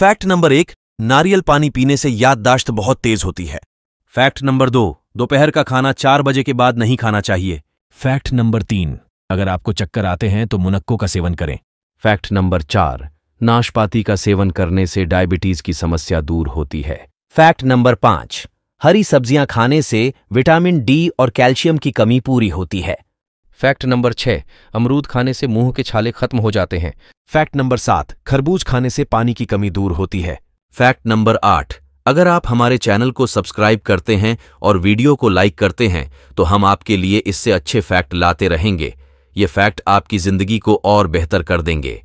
fact number एक नारियल पानी पीने से याददाश्त बहुत तेज होती है फैक्ट नंबर दो दोपहर का खाना चार बजे के बाद नहीं खाना चाहिए फैक्ट नंबर तीन अगर आपको चक्कर आते हैं तो मुनक्को का सेवन करें फैक्ट नंबर चार नाशपाती का सेवन करने से डायबिटीज की समस्या दूर होती है फैक्ट नंबर पांच हरी सब्जियां खाने से विटामिन डी और कैल्शियम की कमी पूरी होती है फैक्ट नंबर छः अमरूद खाने से मुंह के छाले खत्म हो जाते हैं फैक्ट नंबर सात खरबूज खाने से पानी की कमी दूर होती है फैक्ट नंबर आठ अगर आप हमारे चैनल को सब्सक्राइब करते हैं और वीडियो को लाइक करते हैं तो हम आपके लिए इससे अच्छे फैक्ट लाते रहेंगे ये फैक्ट आपकी ज़िंदगी को और बेहतर कर देंगे